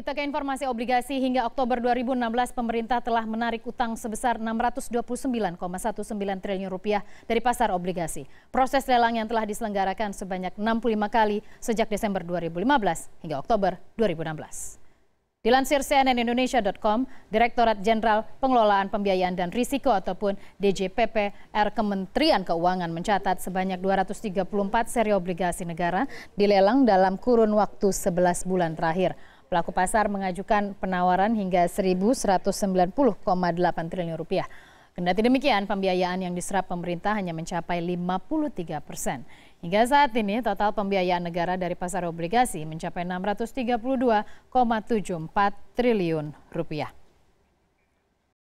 Kita ke informasi obligasi hingga Oktober 2016 pemerintah telah menarik utang sebesar 629,19 triliun rupiah dari pasar obligasi. Proses lelang yang telah diselenggarakan sebanyak 65 kali sejak Desember 2015 hingga Oktober 2016. Dilansir cnnindonesia.com, Direktorat Jenderal Pengelolaan Pembiayaan dan Risiko ataupun DJPPR Kementerian Keuangan mencatat sebanyak 234 seri obligasi negara dilelang dalam kurun waktu 11 bulan terakhir. Pelaku pasar mengajukan penawaran hingga 1.190,8 triliun rupiah. Kendati demikian, pembiayaan yang diserap pemerintah hanya mencapai 53 persen. Hingga saat ini, total pembiayaan negara dari pasar obligasi mencapai 632,74 triliun rupiah.